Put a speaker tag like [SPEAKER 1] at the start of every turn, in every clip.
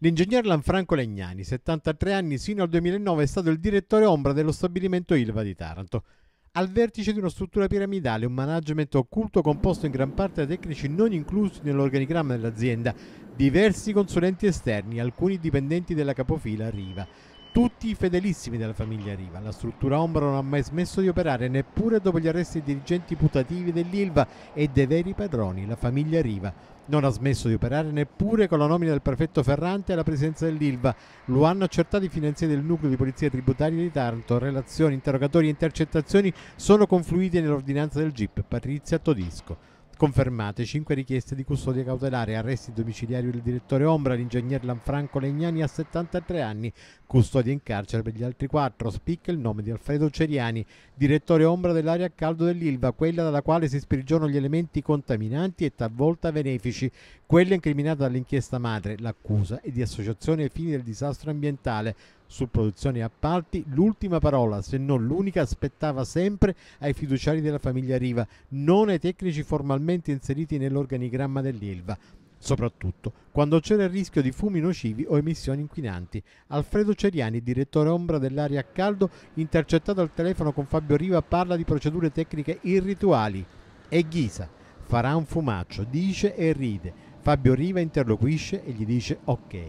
[SPEAKER 1] L'ingegner Lanfranco Legnani, 73 anni, sino al 2009 è stato il direttore ombra dello stabilimento Ilva di Taranto. Al vertice di una struttura piramidale, un management occulto composto in gran parte da tecnici non inclusi nell'organigramma dell'azienda, diversi consulenti esterni, alcuni dipendenti della capofila Riva tutti i fedelissimi della famiglia Riva. La struttura ombra non ha mai smesso di operare neppure dopo gli arresti dei dirigenti putativi dell'Ilva e dei veri padroni, la famiglia Riva. Non ha smesso di operare neppure con la nomina del prefetto Ferrante alla presenza dell'Ilva. Lo hanno accertato i finanzieri del nucleo di polizia tributaria di Taranto. Relazioni, interrogatori e intercettazioni sono confluite nell'ordinanza del GIP. Patrizia Todisco. Confermate 5 richieste di custodia cautelare, arresti domiciliari del direttore Ombra, l'ingegner Lanfranco Legnani a 73 anni, custodia in carcere per gli altri 4. Spicca il nome di Alfredo Ceriani, direttore Ombra dell'area a caldo dell'Ilva, quella dalla quale si sprigionano gli elementi contaminanti e talvolta benefici, quella incriminata dall'inchiesta madre. L'accusa è di associazione ai fini del disastro ambientale su produzioni e appalti, l'ultima parola, se non l'unica, spettava sempre ai fiduciari della famiglia Riva, non ai tecnici formalmente inseriti nell'organigramma dell'Ilva soprattutto quando c'era il rischio di fumi nocivi o emissioni inquinanti. Alfredo Ceriani, direttore ombra dell'aria a caldo, intercettato al telefono con Fabio Riva, parla di procedure tecniche irrituali. E ghisa, farà un fumaccio, dice e ride. Fabio Riva interloquisce e gli dice ok.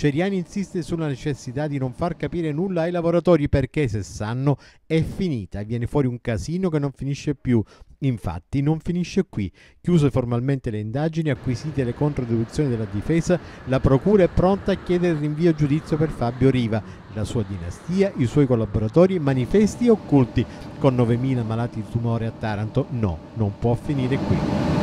[SPEAKER 1] Ceriani insiste sulla necessità di non far capire nulla ai lavoratori perché se sanno è finita e viene fuori un casino che non finisce più. Infatti non finisce qui. Chiuse formalmente le indagini, acquisite le controdeduzioni della difesa, la procura è pronta a chiedere il rinvio a giudizio per Fabio Riva, la sua dinastia, i suoi collaboratori manifesti e occulti. Con 9.000 malati di tumore a Taranto, no, non può finire qui.